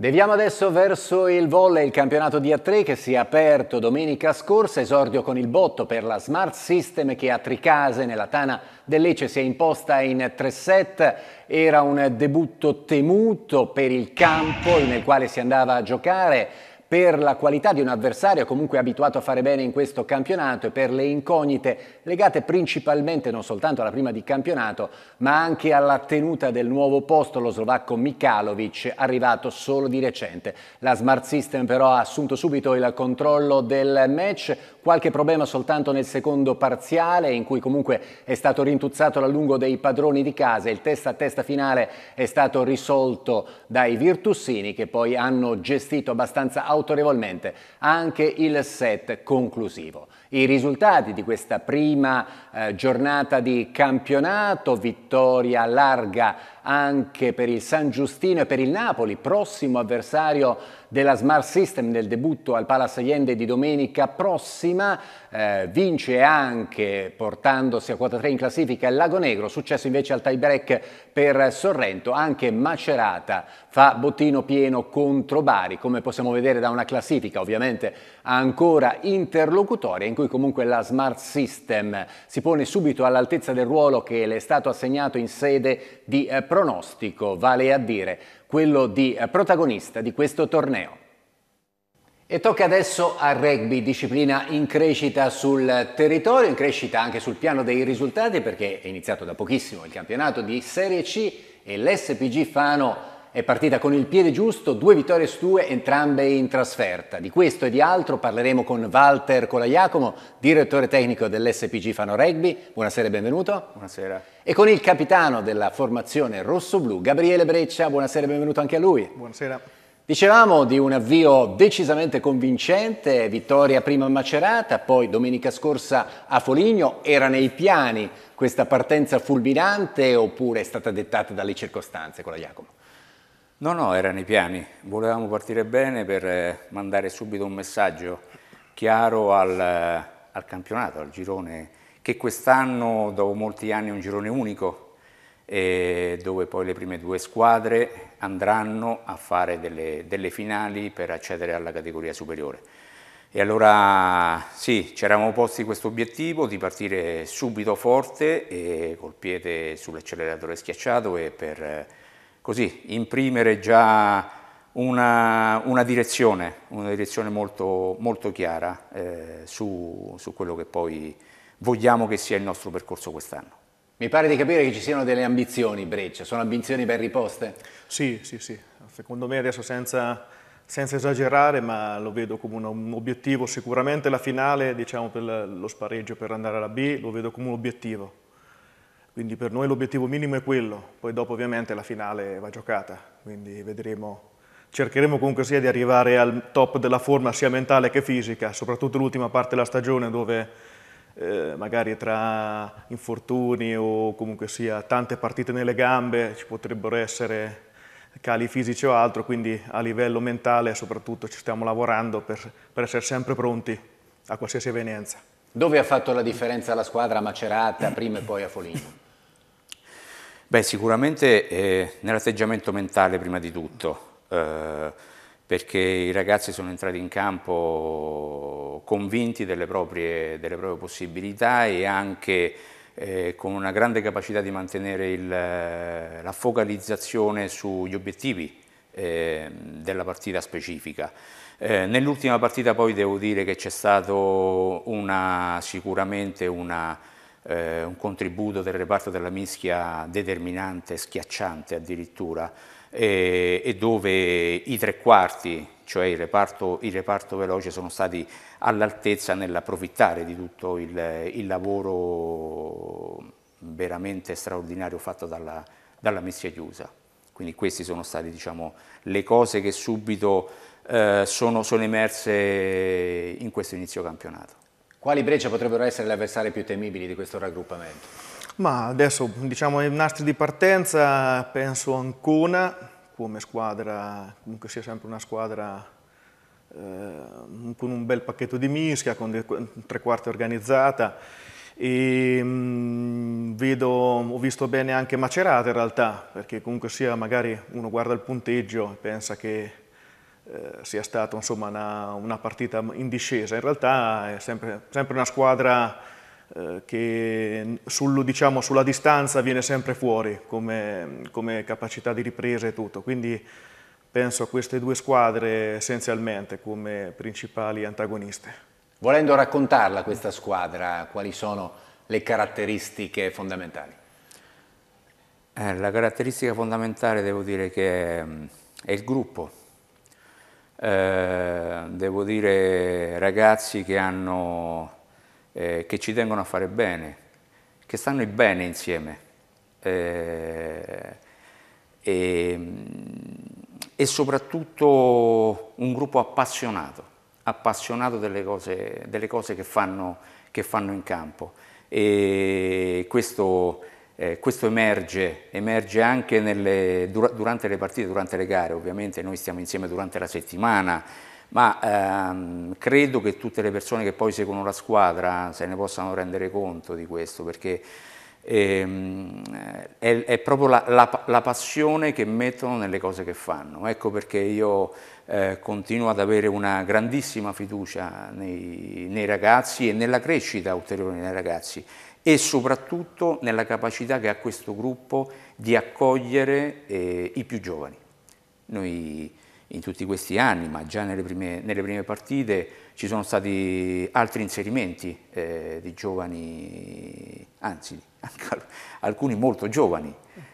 Deviamo adesso verso il volley, il campionato di A3 che si è aperto domenica scorsa, esordio con il botto per la Smart System che a Tricase nella Tana del Lecce si è imposta in tre set, era un debutto temuto per il campo nel quale si andava a giocare, per la qualità di un avversario comunque abituato a fare bene in questo campionato e per le incognite legate principalmente non soltanto alla prima di campionato ma anche alla tenuta del nuovo posto lo slovacco Mikalovic arrivato solo di recente. La Smart System però ha assunto subito il controllo del match, qualche problema soltanto nel secondo parziale in cui comunque è stato rintuzzato l'allungo dei padroni di casa, il testa a testa finale è stato risolto dai Virtussini che poi hanno gestito abbastanza automaticamente autorevolmente anche il set conclusivo. I risultati di questa prima eh, giornata di campionato, vittoria larga anche per il San Giustino e per il Napoli, prossimo avversario della Smart System nel debutto al Palace Allende di domenica prossima. Eh, vince anche portandosi a quota 3 in classifica il Lago Negro, successo invece al tie-break per Sorrento, anche Macerata fa bottino pieno contro Bari, come possiamo vedere da una classifica ovviamente ancora interlocutoria in cui comunque la Smart System si pone subito all'altezza del ruolo che le è stato assegnato in sede di eh, pronostico, vale a dire quello di eh, protagonista di questo torneo. E tocca adesso al rugby, disciplina in crescita sul territorio, in crescita anche sul piano dei risultati perché è iniziato da pochissimo il campionato di Serie C e l'SPG Fano è partita con il piede giusto, due vittorie su due, entrambe in trasferta. Di questo e di altro parleremo con Walter Colaiacomo, direttore tecnico dell'SPG Fano Rugby. Buonasera e benvenuto. Buonasera. E con il capitano della formazione rosso-blu, Gabriele Breccia. Buonasera e benvenuto anche a lui. Buonasera. Dicevamo di un avvio decisamente convincente, vittoria prima a Macerata, poi domenica scorsa a Foligno. Era nei piani questa partenza fulminante oppure è stata dettata dalle circostanze con la Jacomo? No, no, erano i piani. Volevamo partire bene per eh, mandare subito un messaggio chiaro al, eh, al campionato, al girone, che quest'anno, dopo molti anni, è un girone unico, eh, dove poi le prime due squadre andranno a fare delle, delle finali per accedere alla categoria superiore. E allora sì, ci eravamo posti questo obiettivo di partire subito forte e col piede sull'acceleratore schiacciato e per così, imprimere già una, una, direzione, una direzione molto, molto chiara eh, su, su quello che poi vogliamo che sia il nostro percorso quest'anno. Mi pare di capire che ci siano delle ambizioni, Breccia, sono ambizioni ben riposte? Sì, sì, sì, secondo me adesso senza, senza esagerare, ma lo vedo come un obiettivo, sicuramente la finale, diciamo, per lo spareggio per andare alla B, lo vedo come un obiettivo. Quindi per noi l'obiettivo minimo è quello, poi dopo ovviamente la finale va giocata, quindi vedremo, cercheremo comunque sia di arrivare al top della forma sia mentale che fisica, soprattutto l'ultima parte della stagione dove eh, magari tra infortuni o comunque sia tante partite nelle gambe ci potrebbero essere cali fisici o altro, quindi a livello mentale soprattutto ci stiamo lavorando per, per essere sempre pronti a qualsiasi evenienza. Dove ha fatto la differenza la squadra Macerata, prima e poi a Foligno? Beh, sicuramente eh, nell'atteggiamento mentale prima di tutto, eh, perché i ragazzi sono entrati in campo convinti delle proprie, delle proprie possibilità e anche eh, con una grande capacità di mantenere il, eh, la focalizzazione sugli obiettivi eh, della partita specifica. Eh, Nell'ultima partita poi devo dire che c'è stato una, sicuramente una eh, un contributo del reparto della mischia determinante, schiacciante addirittura, eh, e dove i tre quarti, cioè il reparto, il reparto veloce, sono stati all'altezza nell'approfittare di tutto il, il, lavoro veramente straordinario fatto dalla, dalla mischia chiusa. Quindi queste sono state diciamo, le cose che subito eh, sono, sono emerse in questo inizio campionato. Quali Breccia potrebbero essere le avversarie più temibili di questo raggruppamento? Ma adesso diciamo i nastri di partenza penso Ancona come squadra, comunque sia sempre una squadra eh, con un bel pacchetto di mischia, con tre quarti organizzata e mh, mm, vedo, ho visto bene anche Macerata in realtà perché comunque sia magari uno guarda il punteggio e pensa che eh, sia stata insomma, una, una, partita in discesa. In realtà è sempre, sempre una squadra eh, che sul, diciamo, sulla distanza viene sempre fuori come, come, capacità di ripresa e tutto. Quindi penso a queste due squadre essenzialmente come principali antagoniste. Volendo raccontarla questa squadra, quali sono le caratteristiche fondamentali? Eh, la caratteristica fondamentale devo dire che mm, è il gruppo, eh, devo dire ragazzi che, hanno, eh, che, ci tengono a fare bene, che stanno bene insieme. Eh, e, ehm, e soprattutto un gruppo appassionato, appassionato delle cose, delle cose che, fanno, che fanno in campo. E questo eh, questo emerge, emerge anche nelle, dura, durante le partite, durante le gare, ovviamente noi stiamo insieme durante la settimana, ma ehm, credo che tutte le persone che poi seguono la squadra se ne possano rendere conto di questo, perché ehm, è, è, proprio la, la, la passione che mettono nelle cose che fanno. Ecco perché io eh, continua ad avere una grandissima fiducia nei, nei ragazzi e nella crescita ulteriore dei ragazzi e soprattutto nella capacità che ha questo gruppo di accogliere eh, i più giovani. Noi in tutti questi anni, ma già nelle prime, nelle prime partite, ci sono stati altri inserimenti eh, di giovani, anzi alcuni molto giovani,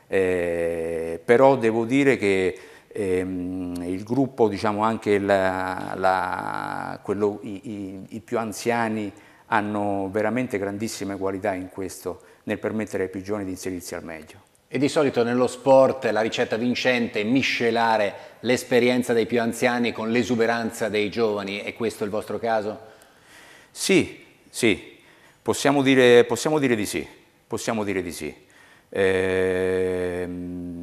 eh, però devo dire che Ehm, il gruppo, diciamo anche la, la, quello, i, i, i, più anziani hanno veramente grandissime qualità in questo, nel permettere ai più giovani di inserirsi al meglio. E di solito nello sport la ricetta vincente è miscelare l'esperienza dei più anziani con l'esuberanza dei giovani, è questo il vostro caso? Sì, sì, possiamo dire, possiamo dire di sì, possiamo dire di sì. Ehm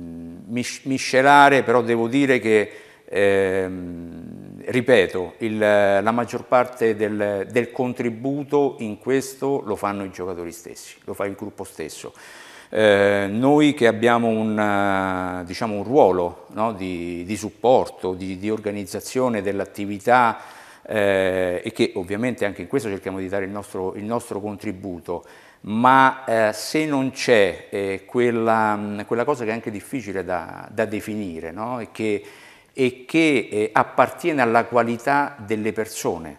miscelare, però devo dire che, ehm, ripeto, il, la maggior parte del, del, contributo in questo lo fanno i giocatori stessi, lo fa il gruppo stesso. Eh, noi che abbiamo un, diciamo, un ruolo no, di, di, supporto, di, di organizzazione dell'attività eh, e che ovviamente anche in questo cerchiamo di dare il nostro, il nostro contributo, ma eh, se non c'è eh, quella, quella, cosa che è anche difficile da, da definire no? e che, e che eh, appartiene alla qualità delle persone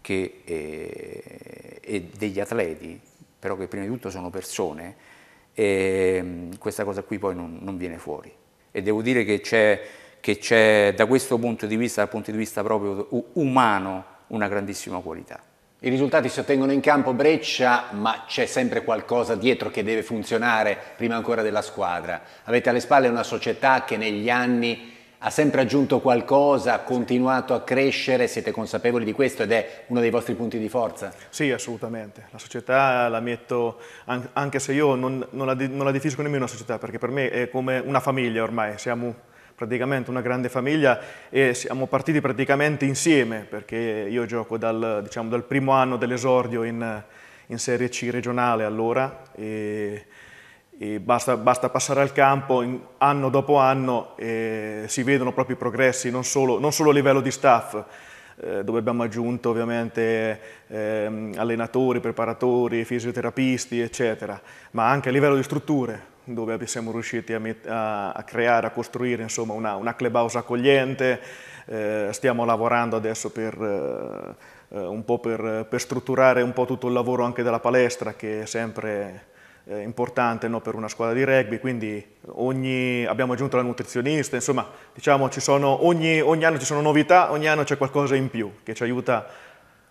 che, eh, e degli atleti, però che prima di tutto sono persone, eh, questa cosa qui poi non, non, viene fuori. E devo dire che c'è da questo punto di vista, dal punto di vista proprio umano, una grandissima qualità. I risultati si ottengono in campo Breccia, ma c'è sempre qualcosa dietro che deve funzionare prima ancora della squadra. Avete alle spalle una società che negli anni ha sempre aggiunto qualcosa, ha continuato a crescere, siete consapevoli di questo ed è uno dei vostri punti di forza? Sì, assolutamente. La società la metto, anche se io non, non la, non la definisco nemmeno una società, perché per me è come una famiglia ormai, siamo praticamente una grande famiglia e siamo partiti praticamente insieme perché io gioco dal, diciamo, dal primo anno dell'esordio in, in, Serie C regionale allora e, e basta, basta, passare al campo in, anno dopo anno e si vedono proprio i progressi non solo, non solo a livello di staff eh, dove abbiamo aggiunto ovviamente ehm, allenatori, preparatori, fisioterapisti, eccetera, ma anche a livello di strutture, dove siamo riusciti a, a, a creare, a costruire insomma, una, una clubhouse accogliente, eh, stiamo lavorando adesso per, eh, eh, un po' per, per, strutturare un po' tutto il lavoro anche della palestra che è sempre eh, importante no, per una squadra di rugby, quindi ogni, abbiamo aggiunto la nutrizionista, insomma diciamo, sono, ogni, ogni anno ci sono novità, ogni anno c'è qualcosa in più che ci aiuta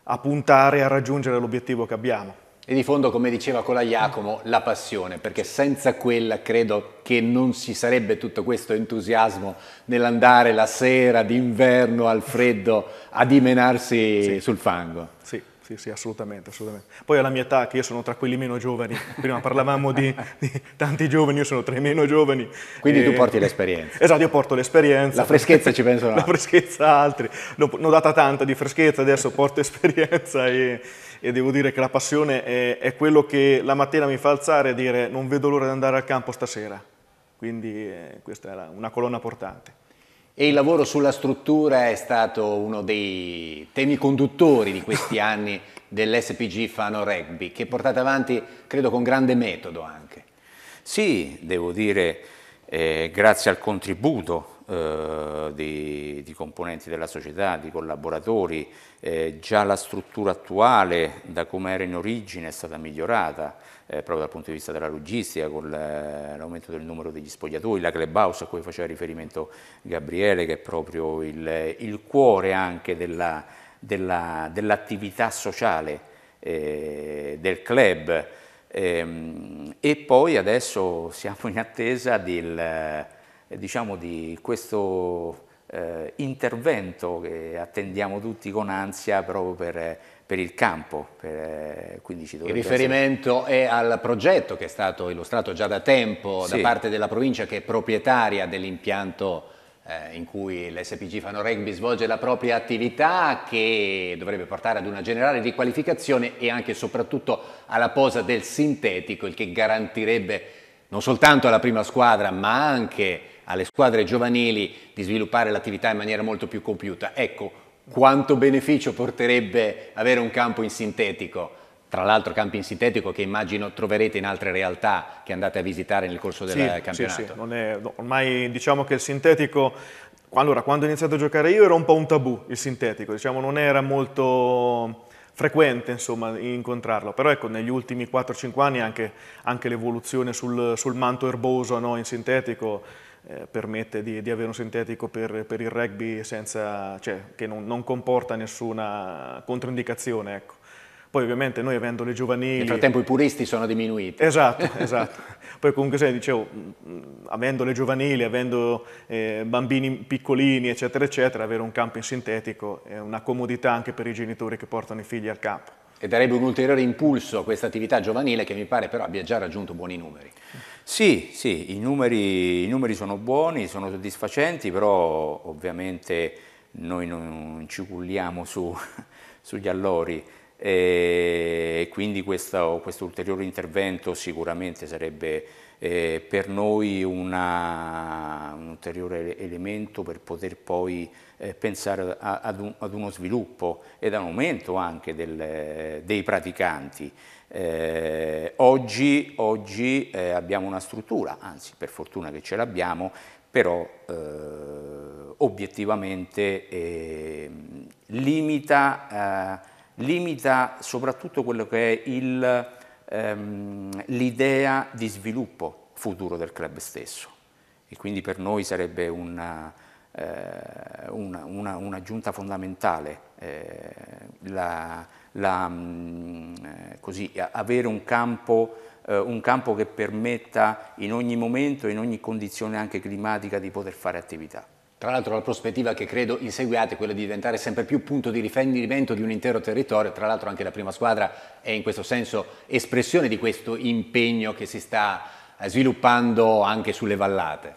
a puntare a raggiungere l'obiettivo che abbiamo. E di fondo, come diceva con la Iacomo, la passione, perché senza quella credo che non ci sarebbe tutto questo entusiasmo nell'andare la sera d'inverno al freddo a dimenarsi sì. sul fango. Sì sì, sì, assolutamente, assolutamente. Poi alla mia età, che io sono tra quelli meno giovani, prima parlavamo di, di, tanti giovani, io sono tra i meno giovani. Quindi e... tu porti l'esperienza. Esatto, io porto l'esperienza. La freschezza ci penso. altri. La freschezza altri. Ne ho, data tanta di freschezza, adesso porto esperienza e, e devo dire che la passione è, è quello che la mattina mi fa alzare e dire non vedo l'ora di andare al campo stasera. Quindi eh, questa è una colonna portante. E il lavoro sulla struttura è stato uno dei temi conduttori di questi anni dell'SPG Fano Rugby, che portate avanti credo con grande metodo anche. Sì, devo dire, eh, grazie al contributo eh, di, di, componenti della società, di collaboratori, eh, già la struttura attuale, da come era in origine, è stata migliorata eh, proprio dal punto di vista della logistica, con l'aumento del numero degli spogliatoi, la clubhouse a cui faceva riferimento Gabriele, che è proprio il, il cuore anche della, della, dell'attività sociale eh, del club. E, ehm, e poi adesso siamo in attesa del, eh, diciamo, di questo eh, intervento che attendiamo tutti con ansia proprio per per il campo per 15 eh, dovrebbe Il riferimento è al progetto che è stato illustrato già da tempo sì. da parte della provincia che è proprietaria dell'impianto eh, in cui l'SPG Fano Rugby svolge la propria attività che dovrebbe portare ad una generale riqualificazione e anche e soprattutto alla posa del sintetico, il che garantirebbe non soltanto alla prima squadra ma anche alle squadre giovanili di sviluppare l'attività in maniera molto più compiuta. Ecco, quanto beneficio porterebbe avere un campo in sintetico? Tra l'altro campi in sintetico che immagino troverete in altre realtà che andate a visitare nel corso del sì, campionato. Sì, sì. È, ormai diciamo che il sintetico allora, quando ho iniziato a giocare io era un po' un tabù il sintetico, diciamo non era molto frequente insomma, incontrarlo, però ecco, negli ultimi 4-5 anni anche, anche l'evoluzione sul, sul, manto erboso no, in sintetico eh, permette di, di, avere un sintetico per, per il rugby senza, cioè, che non, non, comporta nessuna controindicazione. Ecco. Poi ovviamente noi avendo le giovanili... Nel frattempo i puristi sono diminuiti. Esatto, esatto. Poi comunque se dicevo, mm, mm, avendo le giovanili, avendo eh, bambini piccolini, eccetera, eccetera, avere un campo in sintetico è una comodità anche per i genitori che portano i figli al campo. E darebbe un ulteriore impulso a questa attività giovanile che mi pare però abbia già raggiunto buoni numeri. Sì, sì, i numeri, i numeri sono buoni, sono soddisfacenti, però ovviamente noi non ci culliamo su, sugli allori e quindi questo, questo, ulteriore intervento sicuramente sarebbe eh, per noi una, un ulteriore elemento per poter poi eh, pensare ad, un, ad, uno sviluppo ed un aumento anche del, dei praticanti. Eh, oggi, oggi eh, abbiamo una struttura, anzi per fortuna che ce l'abbiamo, però eh, obiettivamente ehm, limita, eh, limita, soprattutto quello che è ehm, l'idea ehm, di sviluppo futuro del club stesso e quindi per noi sarebbe una, eh, una, una, un'aggiunta fondamentale eh, la, la, mm, eh, così, avere un campo, eh, un campo che permetta in ogni momento, in ogni condizione anche climatica, di poter fare attività. Tra l'altro la prospettiva che credo inseguiate è quella di diventare sempre più punto di riferimento di un intero territorio, tra l'altro anche la prima squadra è in questo senso espressione di questo impegno che si sta eh, sviluppando anche sulle vallate.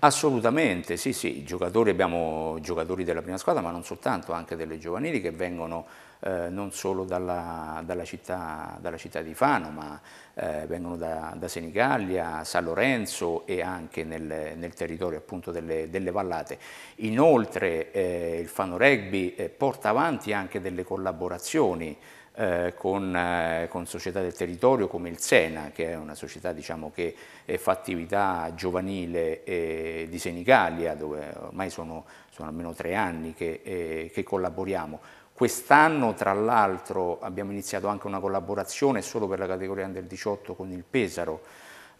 Assolutamente, sì sì, giocatori, abbiamo giocatori della prima squadra ma non soltanto, anche delle giovanili che vengono eh, non solo dalla, dalla, città, dalla, città, di Fano, ma eh, vengono da, da, Senigallia, San Lorenzo e anche nel, nel territorio appunto delle, delle vallate. Inoltre eh, il Fano Rugby eh, porta avanti anche delle collaborazioni eh, con, eh, con, società del territorio come il Sena, che è una società diciamo, che fa attività giovanile eh, di Senigallia, dove ormai sono, sono almeno tre anni che, eh, che collaboriamo. Quest'anno, tra l'altro, abbiamo iniziato anche una collaborazione solo per la categoria under 18 con il Pesaro,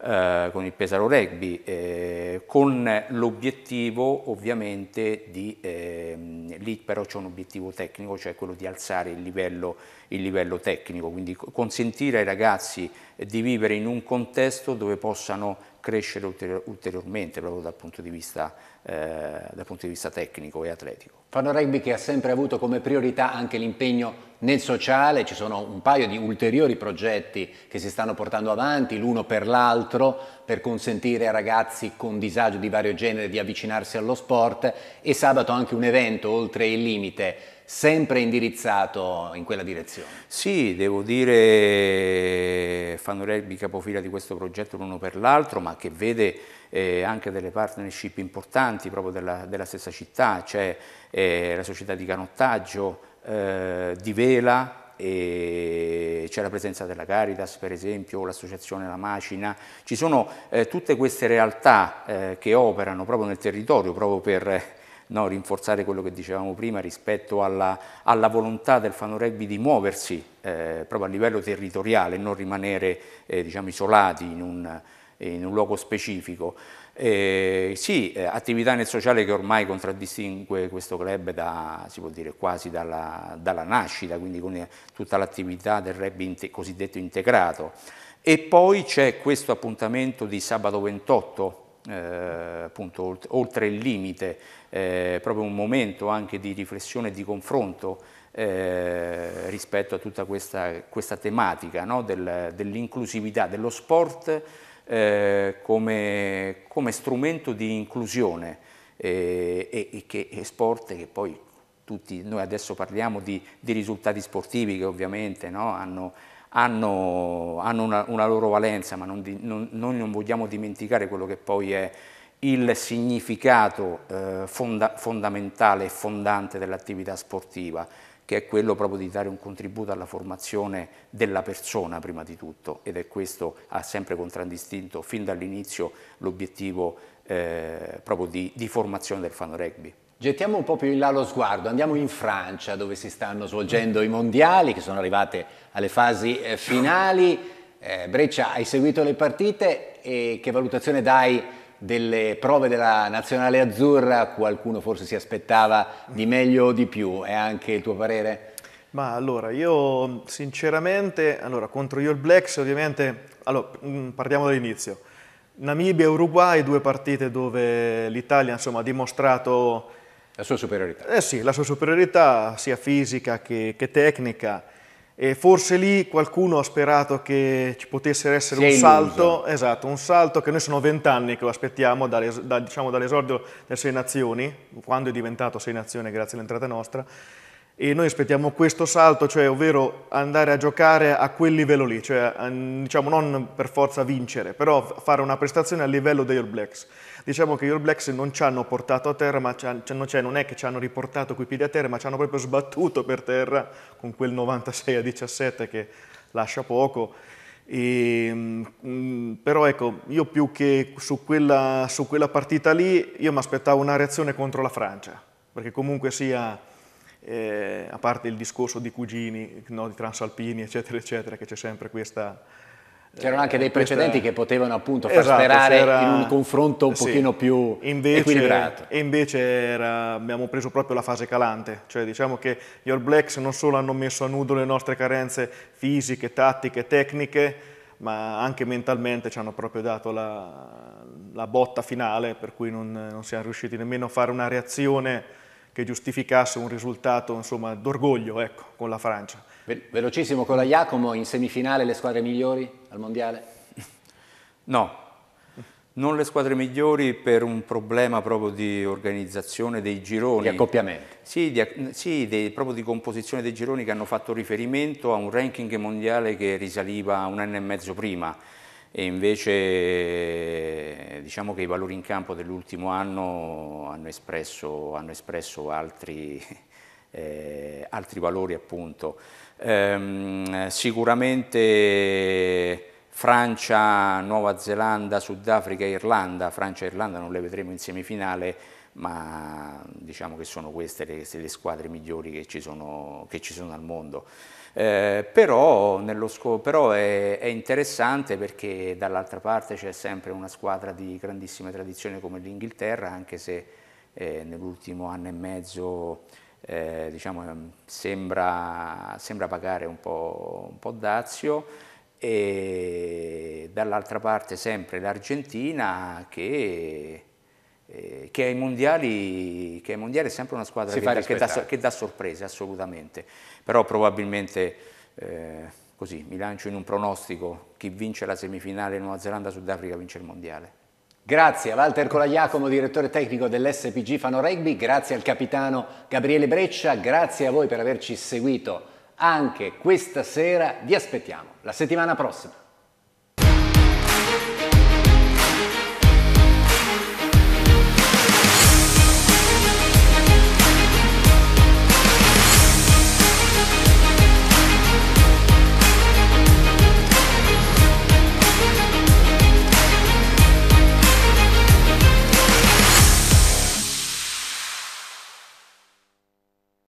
eh, con il Pesaro Rugby, eh, con l'obiettivo ovviamente di, eh, lì però c'è un obiettivo tecnico, cioè quello di alzare il livello il livello tecnico, quindi consentire ai ragazzi di vivere in un contesto dove possano crescere ulteriormente proprio dal punto di vista, eh, dal punto di vista tecnico e atletico. Fanno Rugby che ha sempre avuto come priorità anche l'impegno nel sociale, ci sono un paio di ulteriori progetti che si stanno portando avanti l'uno per l'altro per consentire a ragazzi con disagio di vario genere di avvicinarsi allo sport e sabato anche un evento oltre il limite sempre indirizzato in quella direzione. Sì, devo dire fanno rugby capofila di questo progetto l'uno per l'altro, ma che vede eh, anche delle partnership importanti proprio della, della stessa città, c'è eh, la società di canottaggio, eh, di vela, c'è la presenza della Caritas per esempio, l'associazione La Macina, ci sono eh, tutte queste realtà eh, che operano proprio nel territorio, proprio per no? rinforzare quello che dicevamo prima rispetto alla, alla volontà del Fano Rugby di muoversi eh, proprio a livello territoriale, non rimanere eh, diciamo, isolati in un, in un luogo specifico. Eh, sì, eh, attività nel sociale che ormai contraddistingue questo club da, si può dire, quasi dalla, dalla nascita, quindi con eh, tutta l'attività del rugby inte, cosiddetto integrato. E poi c'è questo appuntamento di sabato 28 eh, appunto oltre il limite, eh, proprio un momento anche di riflessione e di confronto eh, rispetto a tutta questa, questa tematica no? Del, dell'inclusività, dello sport eh, come, come, strumento di inclusione eh, e, e, che è sport che poi tutti noi adesso parliamo di, di risultati sportivi che ovviamente no? hanno hanno, hanno una, una, loro valenza, ma non, non, noi non vogliamo dimenticare quello che poi è il significato eh, fonda, fondamentale e fondante dell'attività sportiva, che è quello proprio di dare un contributo alla formazione della persona prima di tutto ed è questo ha sempre contraddistinto fin dall'inizio l'obiettivo eh, proprio di, di formazione del fan rugby. Gettiamo un po' più in là lo sguardo, andiamo in Francia dove si stanno svolgendo i mondiali che sono arrivate alle fasi eh, finali. Eh, Breccia, hai seguito le partite e che valutazione dai delle prove della nazionale azzurra? Qualcuno forse si aspettava di meglio o di più, è anche il tuo parere? Ma allora, io sinceramente, allora, contro gli All Blacks ovviamente, allora, mm, partiamo dall'inizio. Namibia e Uruguay, due partite dove l'Italia insomma, ha dimostrato la sua superiorità. Eh sì, la sua superiorità sia fisica che, che tecnica. E forse lì qualcuno ha sperato che ci potesse essere Sei un salto, esatto, un salto che noi sono vent'anni che lo aspettiamo dalle, da, diciamo, dall'esordio delle Sei Nazioni, quando è diventato Sei Nazioni grazie all'entrata nostra, e noi aspettiamo questo salto, cioè ovvero andare a giocare a quel livello lì, cioè diciamo non per forza vincere, però fare una prestazione a livello degli All Blacks diciamo che gli All Blacks non ci hanno portato a terra, ma cioè non è che ci hanno riportato coi piedi a terra, ma ci hanno proprio sbattuto per terra con quel 96 a 17 che lascia poco. E, ehm, mm, però ecco, io più che su quella, su quella partita lì, io mi aspettavo una reazione contro la Francia, perché comunque sia, eh, a parte il discorso di cugini, no, di transalpini, eccetera, eccetera, che c'è sempre questa C'erano anche dei precedenti che potevano appunto far esatto, sperare in un confronto un sì, pochino più invece, equilibrato. E invece era, abbiamo preso proprio la fase calante, cioè diciamo che gli All Blacks non solo hanno messo a nudo le nostre carenze fisiche, tattiche, tecniche, ma anche mentalmente ci hanno proprio dato la, la botta finale, per cui non, non, siamo riusciti nemmeno a fare una reazione che giustificasse un risultato insomma, d'orgoglio ecco, con la Francia. Velocissimo con la Iacomo, in semifinale le squadre migliori al Mondiale? No, non le squadre migliori per un problema proprio di organizzazione dei gironi. Di accoppiamento. Sì, di, sì dei, proprio di composizione dei gironi che hanno fatto riferimento a un ranking mondiale che risaliva un anno e mezzo prima e invece diciamo che i valori in campo dell'ultimo anno hanno espresso, hanno espresso altri, eh, altri valori appunto. Ehm, sicuramente Francia, Nuova Zelanda, Sudafrica e Irlanda, Francia e Irlanda non le vedremo in semifinale, ma diciamo che sono queste le, le squadre migliori che ci sono, che ci sono al mondo. Eh, però, però è, è, interessante perché dall'altra parte c'è sempre una squadra di grandissima tradizione come l'Inghilterra, anche se eh, nell'ultimo anno e mezzo eh, diciamo, ehm, sembra, sembra, pagare un po', un po dazio e dall'altra parte sempre l'Argentina che, eh, che, ai mondiali, è sempre una squadra che dà, che, dà, sorprese assolutamente, però probabilmente eh, così mi lancio in un pronostico, chi vince la semifinale Nuova Zelanda-Sudafrica vince il mondiale. Grazie a Walter Colaiacomo, direttore tecnico dell'SPG Fano Rugby, grazie al capitano Gabriele Breccia, grazie a voi per averci seguito anche questa sera. Vi aspettiamo la settimana prossima.